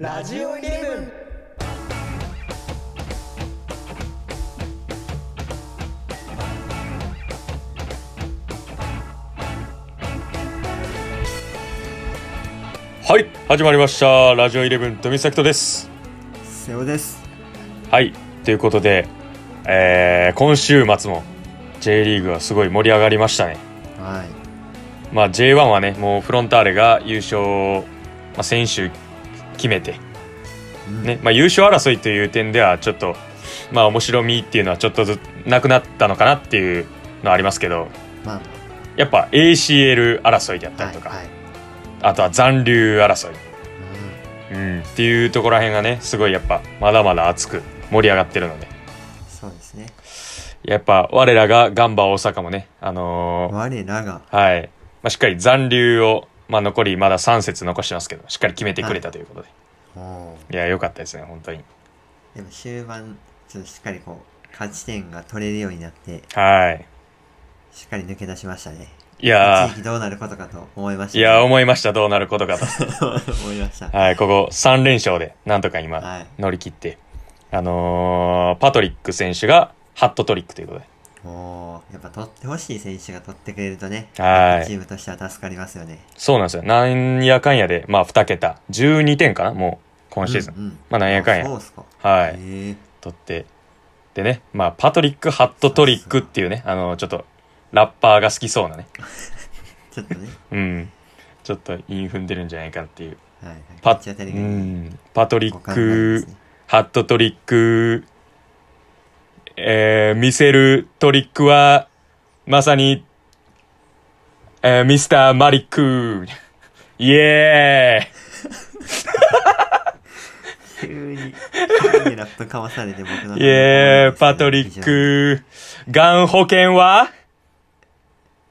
ラジオイレブンはい始まりましたラジオイレブン富崎とです瀬尾ですはいということで、えー、今週末も J リーグはすごい盛り上がりましたねはいまあ J1 はねもうフロンターレが優勝、まあ、先週決めて、ねまあ、優勝争いという点ではちょっと、まあ、面白みっていうのはちょっとずなくなったのかなっていうのはありますけど、まあ、やっぱ ACL 争いであったりとか、はいはい、あとは残留争い、うん、うん、っていうところらへんがねすごいやっぱまだまだ熱く盛り上がってるのでそうですねやっぱ我らがガンバ大阪もねあのー、我らがはい、まあ、しっかり残留をまあ、残りまだ3節残してますけどしっかり決めてくれたということで、はい、いや良かったですね本当にでも終盤ちょっとしっかりこう勝ち点が取れるようになってはいしっかり抜け出しましたねいやどうなることかと思いました、ね、いや思いましたどうなることかと 思いましたはいここ3連勝でなんとか今、乗り切ってあのー、パトリック選手がハットトリックということでおやっぱ取ってほしい選手が取ってくれるとね、はい、チームとしては助かりますよね。そうなんですよ。なんやかんやで、まあ2桁、12点かな、もう今シーズン。うんうん、まあなんやかんや。はい。取って。でね、まあパトリック・ハットトリックっていうね、あの、ちょっとラッパーが好きそうなね。ちょっとね。うん。ちょっと韻踏んでるんじゃないかっていう。はいはい、パパトリック・ハットトリックえー、見せるトリックは、まさに、えー、ミスターマリック。イエーイ急に、急にラップかわされて僕の。イエーイ、パトリック。ガン保険は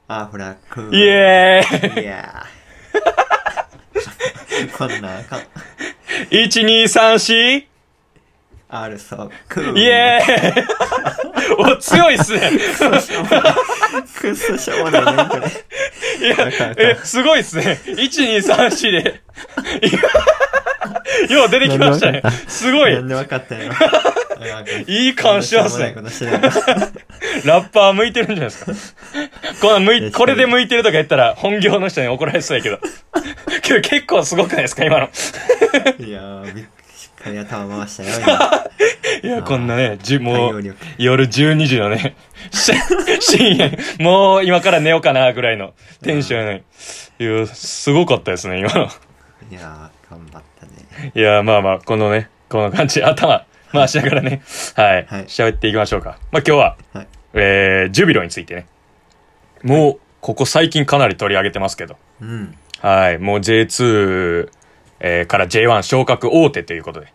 アフラックイエーイイエーイこんなあか1、2、3、4? あるそ so cool. イエーイお、強いっすね。くっそしょうもないね、これ。いや、え、すごいっすね。1、2、3、4で。よう出てきましたね。すごい。なんで分かったよ。いい感じしますね。ラッパー向いてるんじゃないですか。この向い、これで向いてるとか言ったら、本業の人に怒られそうやけど。けど結構すごくないですか、今の。いやー、びっ僕に頭回したよ、いや、こんなね、じゅもう、夜12時のね、深夜、もう今から寝ようかな、ぐらいのテンションやいや、すごかったですね、今の。いや頑張ったね。いやまあまあ、このね、この感じ、頭回しながらね、はい、喋、はい、っていきましょうか。まあ今日は、はい、えー、ジュビロについてね。もう、ここ最近かなり取り上げてますけど。うん。はい、もう J2、えー、から J1 昇格大手ということで。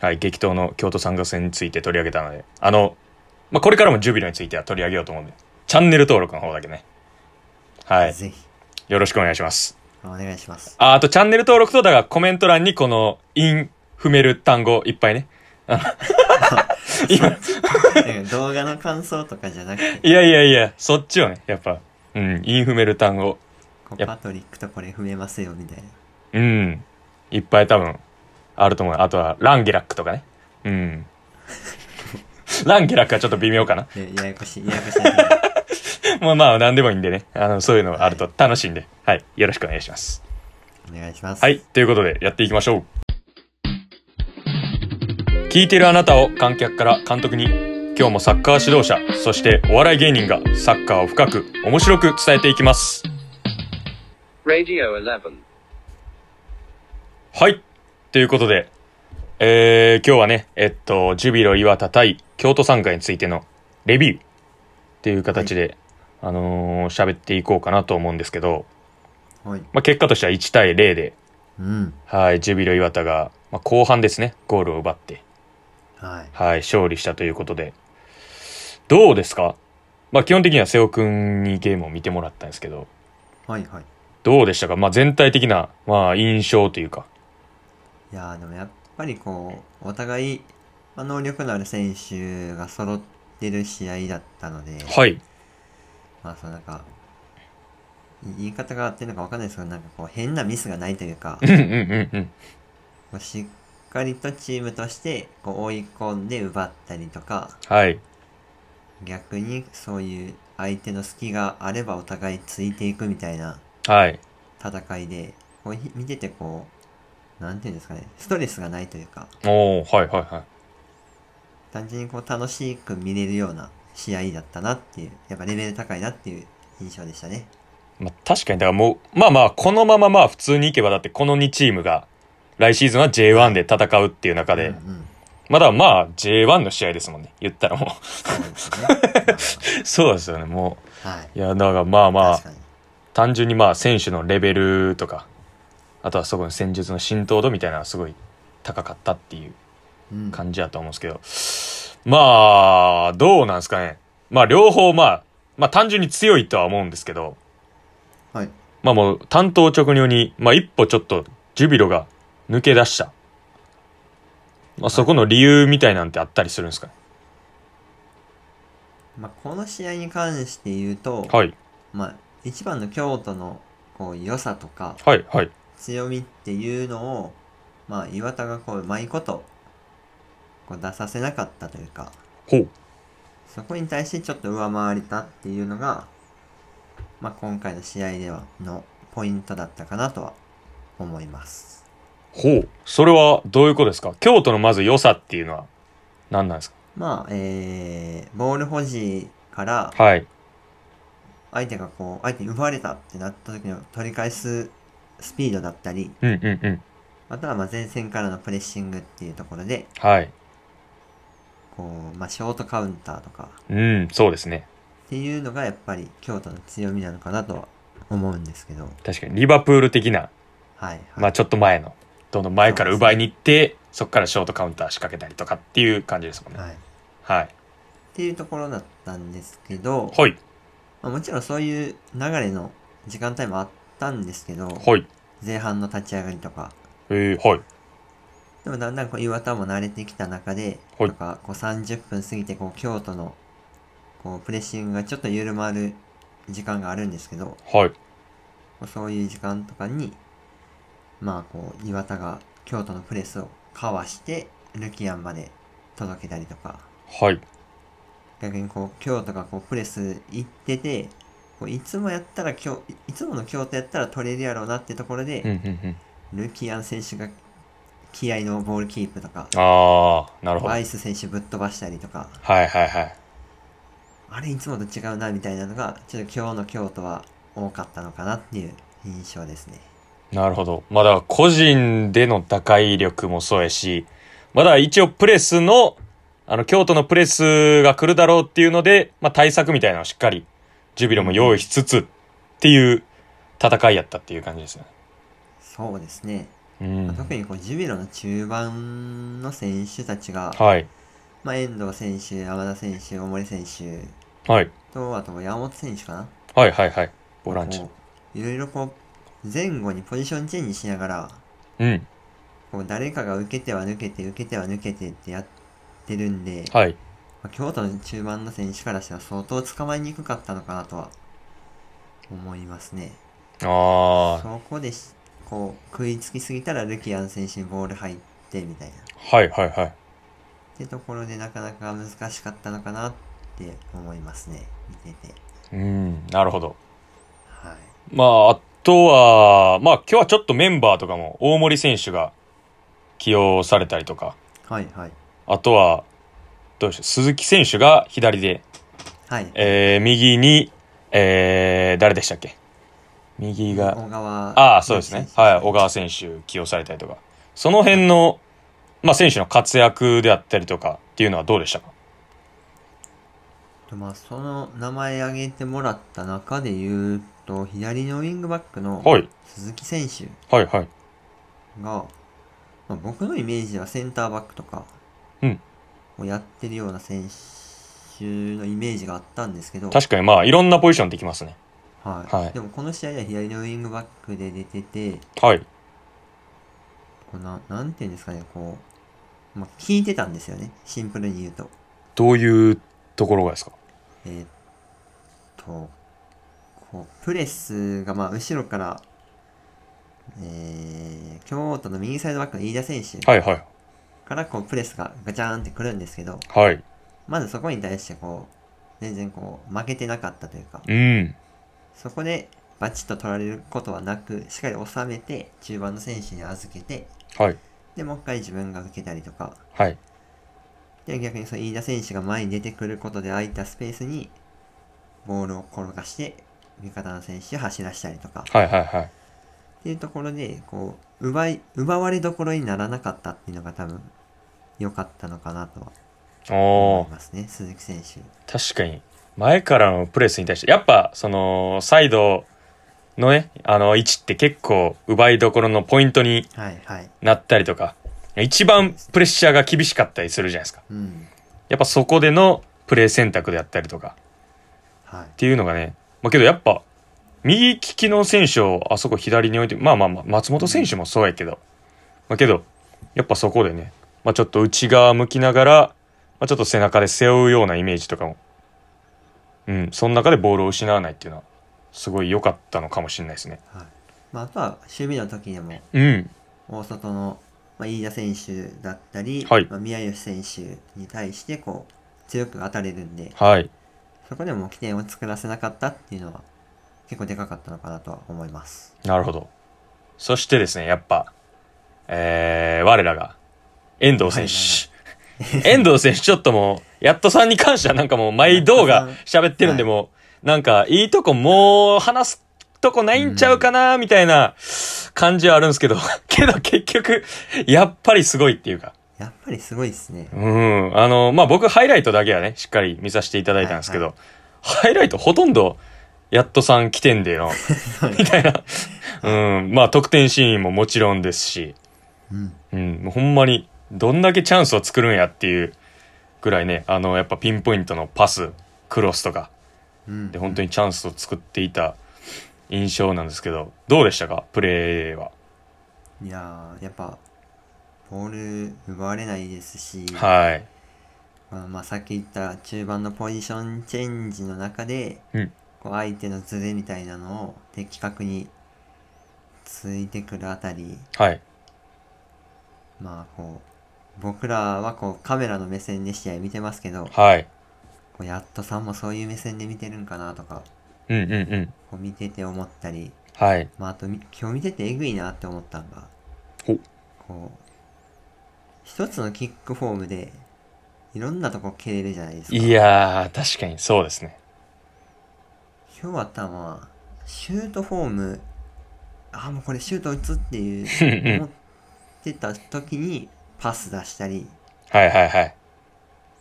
はい、激闘の京都参加戦について取り上げたので、あの、まあ、これからもジュビロについては取り上げようと思うんで、チャンネル登録の方だけね。はい。ぜひ。よろしくお願いします。お願いします。あ、あとチャンネル登録と、だがコメント欄にこの、イン、踏める単語いっぱいね。今動画の感想とかじゃなくて。いやいやいや、そっちをね、やっぱ、うん、イン踏める単語。パトリックとこれ踏めますよ、みたいな。うん。いっぱい多分、あると思う。あとは、ランゲラックとかね。うん。ランゲラックはちょっと微妙かな。ややこしい、ややこしい。もうまあ、なんでもいいんでね。あの、そういうのあると楽しいんで、はい、はい。よろしくお願いします。お願いします。はい。ということで、やっていきましょう。聞いてるあなたを観客から監督に、今日もサッカー指導者、そしてお笑い芸人がサッカーを深く、面白く伝えていきます。はい。ということで、えー、今日はね、えっと、ジュビロ磐田対京都参加についてのレビューっていう形で、はい、あのー、喋っていこうかなと思うんですけど、はい、まあ、結果としては1対0で、うん、はい、ジュビロ磐田が、まあ、後半ですね、ゴールを奪って、はい、はい、勝利したということで、どうですかまあ、基本的には瀬尾君にゲームを見てもらったんですけど、はいはい、どうでしたか、まあ、全体的な、まあ、印象というか、いやでもやっぱりこう、お互い、ま能力のある選手が揃ってる試合だったので、はい。まあ、そのなんか、言い方が合ってるのか分かんないですけど、なんかこう、変なミスがないというか、しっかりとチームとしてこう追い込んで奪ったりとか、はい、逆にそういう相手の隙があればお互いついていくみたいな戦いで、はい、こう見ててこうなんていうんですかね、ストレスがないというか、おおはいはいはい。単純にこう楽しく見れるような試合だったなっていう、やっぱレベル高いなっていう印象でしたね。まあ、確かに、だからもう、まあまあ、このまままあ普通にいけば、だってこの2チームが、来シーズンは J1 で戦うっていう中で、うんうんまだまあ J1 の試合ですもんね。言ったらもうそうですよね、もう。はい、いや、だからまあまあ、単純にまあ選手のレベルとか、あとはそこの戦術の浸透度みたいなのはすごい高かったっていう感じやと思うんですけど、うん、まあ、どうなんですかね。まあ、両方、まあ、まあ、単純に強いとは思うんですけど、はい。まあもう、単刀直入に、まあ一歩ちょっと、ジュビロが抜け出した。まあそこの理由みたいなんてあったりするんですかね。まあ、この試合に関して言うと、はい、まあ、一番の京都のこう良さとか、はいはい、強みっていうのを、まあ、岩田がこう、うまいこと、こう出させなかったというか、うそこに対してちょっと上回れたっていうのが、まあ、今回の試合ではのポイントだったかなとは思います。ほう。それはどういうことですか京都のまず良さっていうのは何なんですかまあ、えー、ボール保持から、はい。相手がこう、相手に奪われたってなった時の取り返すスピードだったり、うんうんうん。あとはまあ前線からのプレッシングっていうところで、はい。こう、まあ、ショートカウンターとかうん、そうですね。っていうのがやっぱり京都の強みなのかなとは思うんですけど、確かに、リバプール的な、はい、はい。まあちょっと前の、どんどん前から奪いに行って、そこからショートカウンター仕掛けたりとかっていう感じですもんね。はい。っはい。ていうところだったんですけど、はい。まあもちろんそういう流れの時間帯もあっったんですけど、はい。前半の立ち上がりとか。えー、はい。でもだんだんこう岩田も慣れてきた中で、はいなんかこう30分過ぎてこう京都のこうプレッシングがちょっと緩まる時間があるんですけど、はい。こうそういう時間とかに、まあこう岩田が京都のプレスをかわして、ルキアンまで届けたりとか、はい。逆にこう京都がこうプレス行ってて、いつもやったら今日いつもの京都やったら取れるやろうなってところで、ルキアン選手が気合のボールキープとかあなるほどアイス選手ぶっ飛ばしたりとかはいはいはいあれいつもと違うなみたいなのがちょっと今日の京都は多かったのかなっていう印象ですねなるほどまだ個人での打開力もそうやしまだ一応プレスのあの京都のプレスが来るだろうっていうので、まあ、対策みたいなのをしっかりジュビロも用意しつつっていう戦いやったっていう感じですね。そうですね。うん、特にこうジュビロの中盤の選手たちが、はいまあ、遠藤選手、山田選手、大森選手、はい、とあと山本選手かな。はいはいはい、ボランチ。いろいろこう前後にポジションチェンジしながら、うん、こう誰かが受けては抜けて受けては抜けてってやってるんで、はい、まあ、京都の中盤の選手からしたら相当捕まえにくかったのかなとは思いますね。ああ。そこでこう食いつきすぎたらルキアン選手にボール入ってみたいな。はいはいはい。ってところでなかなか難しかったのかなって思いますね見てて。うんなるほど。はい、まああとはまあ今日はちょっとメンバーとかも大森選手が起用されたりとか。はいはい。あとはどうでしょう鈴木選手が左で、はいえー、右に、えー、誰でしたっけ右が小川ああそうですね、はい、小川選手起用されたりとかその辺の、はい、まあ、選手の活躍であったりとかっていうのはどうでしたかまあ、その名前挙げてもらった中で言うと左のウィングバックの鈴木選手が、はいはいはい、まあ、僕のイメージはセンターバックとかをやってるような選手のイメージがあったんですけど確かにまあいろんなポジションできますねはい、はい、でもこの試合では左のウイングバックで出ててはいこななんていうんですかねこう、まあ、聞いてたんですよねシンプルに言うとどういうところがですかえー、っとこうプレスがまあ後ろから、えー、京都の右サイドバックの飯田選手はいはいからこうプレスがガチャーンってくるんですけど、はい。まずそこに対してこう、全然こう、負けてなかったというか、うん。そこでバチッと取られることはなく、しっかり収めて、中盤の選手に預けて、はい。で、もう一回自分が受けたりとか、はい。で、逆にその飯田選手が前に出てくることで空いたスペースに、ボールを転がして、味方の選手を走らせたりとか、はいはいはい。っていうところで、こう、奪い、奪われどころにならなかったっていうのが多分、良かったのかなとは思いますね、鈴木選手。確かに。前からのプレスに対して、やっぱ、その、サイドのね、あの、位置って結構、奪いどころのポイントになったりとか、はいはい、一番プレッシャーが厳しかったりするじゃないですか。うん、やっぱそこでのプレー選択であったりとか、はい、っていうのがね、まあけどやっぱ、右利きの選手をあそこ左に置いて、まあまあまあ、松本選手もそうやけど、まあけど、やっぱそこでね、まあちょっと内側向きながら、まあちょっと背中で背負うようなイメージとかも、うん、その中でボールを失わないっていうのは、すごい良かったのかもしれないですね。はい。まああとは守備の時でも、うん。大外の、まあ、飯田選手だったり、はい、まあ、宮吉選手に対して、こう、強く当たれるんで、はい。そこでも起点を作らせなかったっていうのは、結構でかかったのかなとは思いますなるほどそしてですねやっぱえー、我らが遠藤選手遠藤選手ちょっともうやっとさんに関してはなんかもう毎動画喋ってるんでもう、なんかいいとこもう話すとこないんちゃうかなみたいな感じはあるんですけど けど結局やっぱりすごいっていうかやっぱりすごいっすねうんあのまあ僕ハイライトだけはねしっかり見させていただいたんですけど、ハイライトほとんどやっとさん来てんでよ。みたいな。うん。まあ、得点シーンももちろんですし。うん。うん。ほんまに、どんだけチャンスを作るんやっていうぐらいね、あの、やっぱピンポイントのパス、クロスとか、うん、で、本当にチャンスを作っていた印象なんですけど、どうでしたかプレーは。いややっぱ、ボール奪われないですし、はい。まあ、まあ、さっき言った中盤のポジションチェンジの中で、うんこう相手のズレみたいなのを的確についてくるあたり、はい、まあこう僕らはこうカメラの目線で試合見てますけど、はい、こうやっとさんもそういう目線で見てるんかなとか、うんうんうん、こう見てて思ったり、はいまあ、あと今日見ててえぐいなって思ったのがこう一つのキックフォームでいろんなとこ蹴れるじゃないですかいや確かにそうですね今日はたまシュートフォームあもうこれシュート打つっていう思ってた時にパス出したりはいはいはい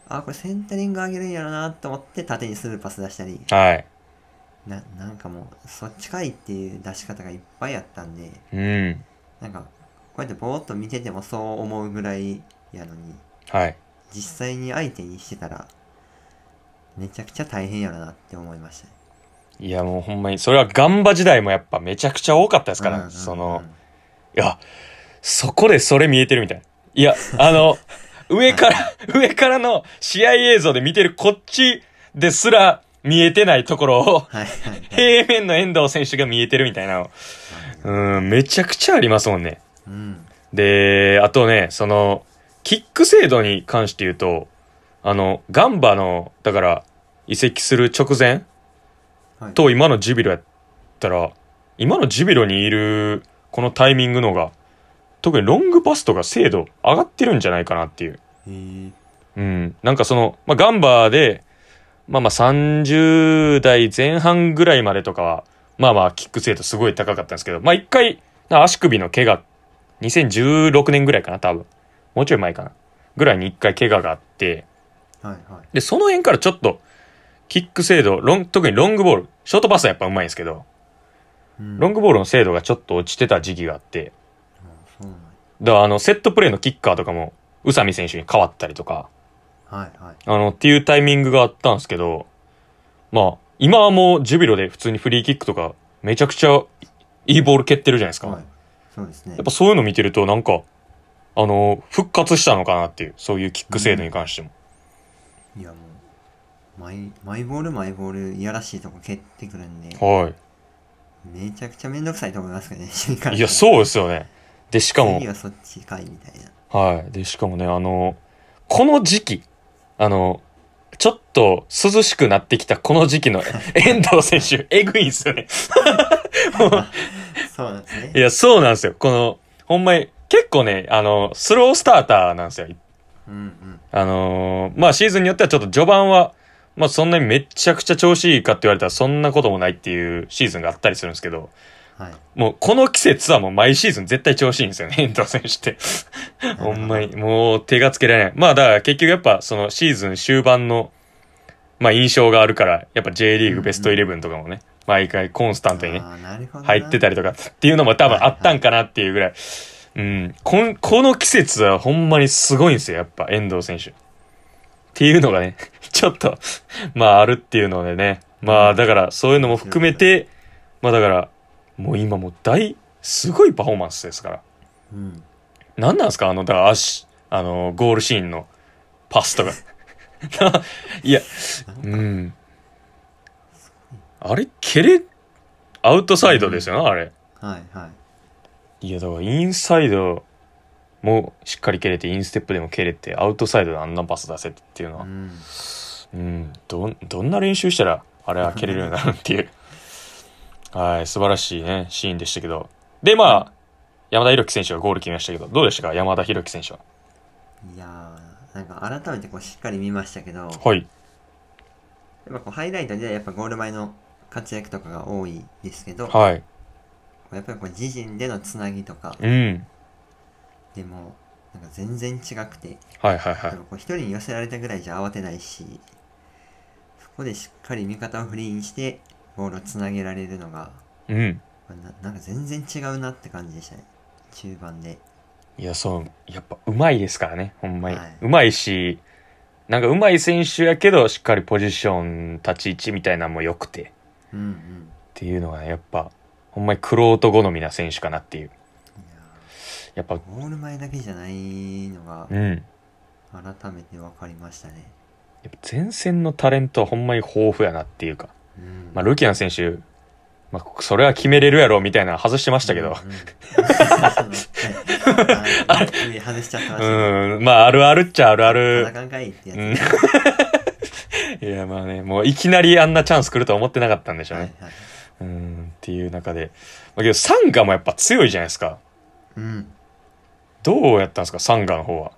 ああこれセンタリング上げるんやろなと思って縦にスルーパス出したりはいななんかもうそっちかいっていう出し方がいっぱいあったんで、うん、なんかこうやってぼーっと見ててもそう思うぐらいやのに、はい、実際に相手にしてたらめちゃくちゃ大変やろなって思いました、ねいやもうほんまにそれはガンバ時代もやっぱめちゃくちゃ多かったですから、うんうんうん、そのいやそこでそれ見えてるみたいないやあの 上から上からの試合映像で見てるこっちですら見えてないところを平面の遠藤選手が見えてるみたいなうんめちゃくちゃありますもんね、うん、であとねそのキック制度に関して言うとあのガンバのだから移籍する直前と今のジビロやったら今のジビロにいるこのタイミングのが特にロングパスとか精度上がってるんじゃないかなっていう。うん、なんかその、まあ、ガンバーで、まあまあ30代前半ぐらいまでとかは、まあまあキック精度すごい高かったんですけど、まあ一回、足首の怪我、2016年ぐらいかな、多分。もうちょい前かな。ぐらいに一回怪我があって、はいはい、で、その辺からちょっと、キック精度、ロン特にロングボール、ショートパスはやっぱうまいんですけど、うん、ロングボールの精度がちょっと落ちてた時期があって、だからあの、セットプレーのキッカーとかも、宇佐美選手に変わったりとか、はいはい、あの、っていうタイミングがあったんですけど、まあ、今はもうジュビロで普通にフリーキックとか、めちゃくちゃいいボール蹴ってるじゃないですか。はい、そうですね。やっぱそういうの見てると、なんか、あの、復活したのかなっていう、そういうキック精度に関しても。うん、いや、もマイマイボールマイボールいやらしいとこ蹴ってくるんではめちゃくちゃめんどくさいと思いますけどね いやそうですよねでしかも次はそっちかいみたいなはいでしかもねあのこの時期あのちょっと涼しくなってきたこの時期の 遠藤選手えぐいんすよね そうなんですねいやそうなんですよこのほんまに結構ねあのスロースターターなんですようんうんあのまあシーズンによってはちょっと序盤はまあそんなにめちゃくちゃ調子いいかって言われたらそんなこともないっていうシーズンがあったりするんですけど、はい、もうこの季節はもう毎シーズン絶対調子いいんですよね、遠藤選手ってほんまに、もう手がつけられない。まあだから結局やっぱそのシーズン終盤の、まあ印象があるから、やっぱ J リーグベストイレブンとかもね、毎回コンスタントにね、入ってたりとかっていうのも多分あったんかなっていうぐらい、うん、この季節はほんまにすごいんですよ、やっぱ遠藤選手。っていうのがね、ちょっとまああるっていうのでね。まあだからそういうのも含めて、まあだから、もう今もう大、すごいパフォーマンスですから。うん。何なんですかあの、だから足、あの、ゴールシーンのパスとか。いや、うん。あれ、蹴れ、アウトサイドですよね、あれ。はいはい。いや、だからインサイド、もしっかり蹴れてインステップでも蹴れてアウトサイドであんなパス出せっていうのは、うん、うん、どどんな練習したらあれは蹴れるようになるっていうはい素晴らしいねシーンでしたけどでまあ、山田裕樹選手がゴール決めましたけどどうでしたか山田裕樹選手はいやーなんか改めてこうしっかり見ましたけど、はい、やっぱこうハイライトでやっぱゴール前の活躍とかが多いですけど、はい、やっぱりこう自陣でのつなぎとか、うん、でもなんか全然違くてはいはいはい一人に寄せられたぐらいじゃ慌てないしそこでしっかり味方をフリーにしてボールをつなげられるのが、うんななんか全然違うなって感じでしたね中盤でいやそうやっぱうまいですからねほんまに、うまいしなんかうまい選手やけどしっかりポジション立ち位置みたいなのも良くてっうんうんていうのがねやっぱほんまに玄人好みな選手かなっていうやっぱゴール前だけじゃないのがうん改めて分かりましたね、やっぱ前線のタレントはほんまに豊富やなっていうか、うんまあ、ルキアン選手、まあ、それは決めれるやろみたいなの外してましたけど、うんうんあまああるあるっちゃあるある。いやまあね、もういきなりあんなチャンス来るとは思ってなかったんでしょうはいね。はいうん、っていう中で。まあけど、サンガもやっぱ強いじゃないですか。うんどうやったんですかサンガの方は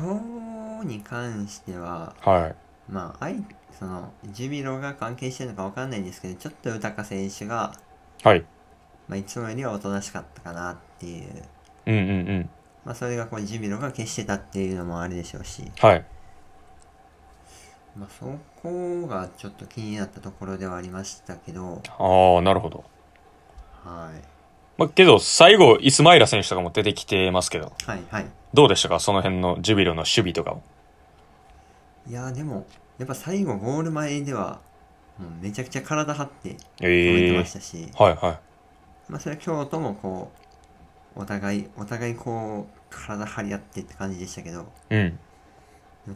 今日に関しては、はい、まあ、あいそのジュビロが関係してるのか分かんないんですけどちょっと豊選手が、はいまあ、いつもよりはおとなしかったかなっていう,、うんうんうんまあ、それがこうジュビロが消してたっていうのもあるでしょうし、はいまあ、そこがちょっと気になったところではありましたけどああなるほどはいまあ、けど、最後、イスマイラ選手とかも出てきてますけど、はいはい。どうでしたかその辺のジュビロの守備とかを。いやでも、やっぱ最後ゴール前では、もうめちゃくちゃ体張って動いてましたし、はいはまあそれは今日ともこう、お互い、お互いこう、体張り合ってって感じでしたけど、うん。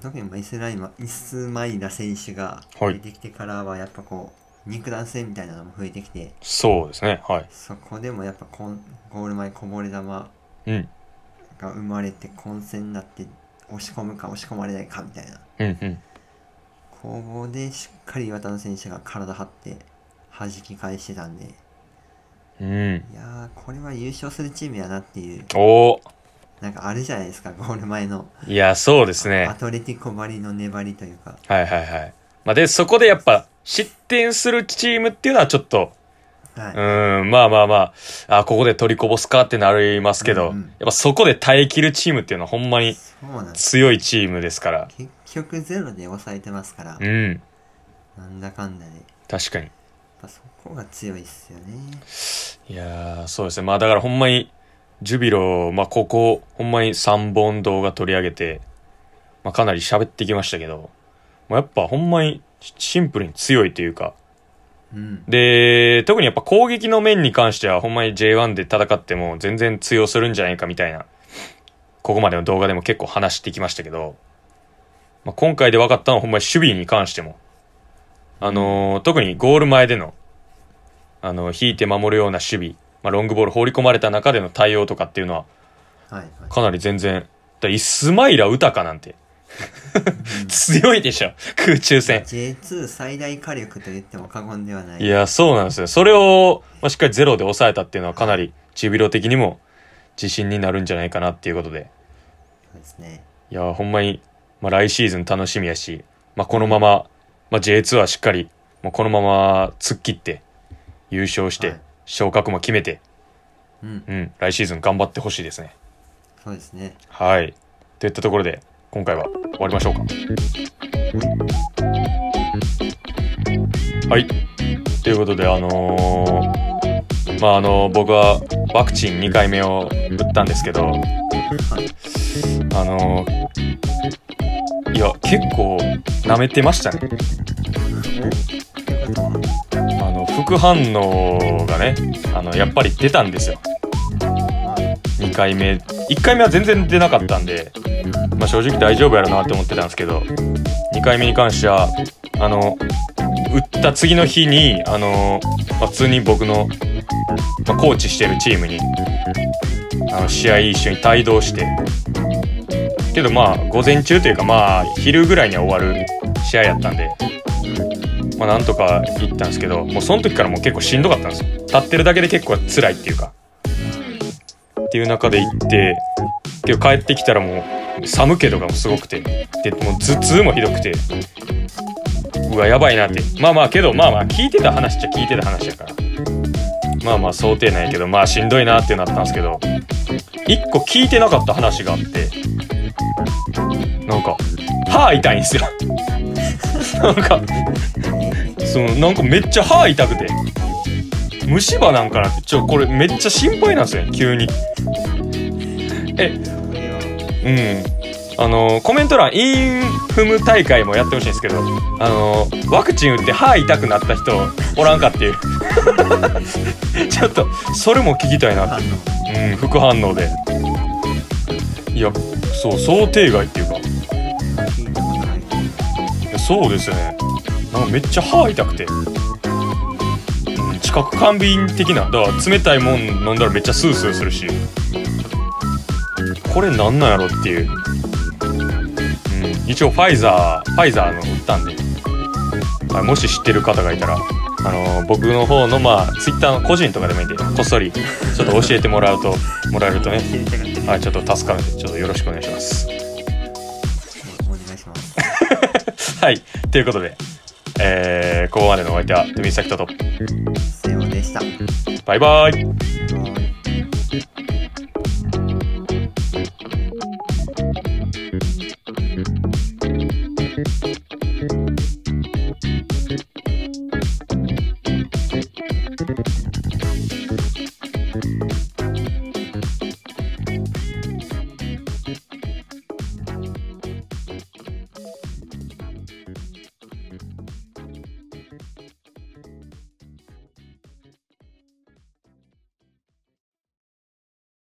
特にまあイスライマイスマイラ選手がはい出てきてからはやっぱこう、肉弾戦みたいなのも増えてきてそうですねはいそこでもやっぱこんゴール前こぼれ球がうん生まれて混戦になって押し込むか押し込まれないかみたいなうんうん攻防でしっかり岩田の選手が体張って弾き返してたんでうんいやーこれは優勝するチームやなっていうおおなんかあるじゃないですかゴール前のいやそうですねアトレティコバリの粘りというかはいはいはい、まあ、でそこでやっぱ失点するチームっていうのはちょっと、はい、うん、まあまあまあ、あ、ここで取りこぼすかってなりますけど、うんうん、やっぱそこで耐えきるチームっていうのはほんまに強いチームですから。結局ゼロで抑えてますから。うん。なんだかんだで、確かに。そこが強いっすよね。いやそうですね。まあだからほんまに、ジュビロ、まあここ、ほんまに3本動画取り上げて、まあかなり喋ってきましたけど、まあやっぱほんまにシンプルに強いというか、で、特にやっぱ攻撃の面に関しては、ほんまに J1 で戦っても全然通用するんじゃないかみたいな、ここまでの動画でも結構話してきましたけど、まあ、今回で分かったのはほんまに守備に関しても、あのー、特にゴール前での、あの引いて守るような守備、まあ、ロングボール放り込まれた中での対応とかっていうのは、かなり全然、だイスマイラ・ウタカなんて、強いでしょ空中戦 J2 最大火力と言っても過言ではないいやそうなんですよそれを、まあ、しっかりゼロで抑えたっていうのはかなりジビロ的にも自信になるんじゃないかなっていうことでそうですねいやほんまに、まあ、来シーズン楽しみやし、まあ、このまま、まあ、J2 はしっかり、まあ、このまま突っ切って優勝して、はい、昇格も決めて、うん、うん、来シーズン頑張ってほしいですねそうですねはいといったところで今回は終わりましょうかはいということであのー、まああの僕はワクチン2回目を打ったんですけど、あのー、いや結構なめてましたねあの副反応がねあのやっぱり出たんですよ2回目1回目は全然出なかったんで、まあ、正直大丈夫やろなって思ってたんですけど2回目に関してはあの打った次の日にあの、ま普通に僕の、まあ、コーチしてるチームにあの試合一緒に帯同してけどまあ午前中というかまあ昼ぐらいには終わる試合やったんで。まあ、なんとか行ったんですけどもうその時からもう結構しんどかったんですよ立ってるだけで結構辛いっていうかっていう中で行って帰ってきたらもう寒気とかもすごくてでもう頭痛もひどくてうわやばいなってまあまあけどまあまあ聞いてた話っちゃ聞いてた話やからまあまあ想定ないけどまあしんどいなってなったんですけど1個聞いてなかった話があってなんか歯痛いんですよ なんかそのなんかめっちゃ歯痛くて虫歯なんかなってちょこれめっちゃ心配なんですよ急にえ、うん。あの、コメント欄、インフム大会もやってほしいんですけど、あの、ワクチン打って歯痛くなった人おらんかっていう。ちょっと、それも聞きたいなっていう。うん、副反応で。いや、そう、想定外っていうか。そうですね。なんかめっちゃ歯痛くて。近く完敏的なだから冷たいもん飲んだらめっちゃスースーするしこれ何なんやろっていう、うん、一応ファイザーファイザーの打ったんで、もし知ってる方がいたらあの僕の方のまあツイッターの個人とかでもいいんでこっそりちょっと教えてもらうと もらえるとねはいちょっと助かるんでちょっとよろしくお願いしますお願いします はいということでえー、ここまでのお相手は海崎ととでしたバイバイ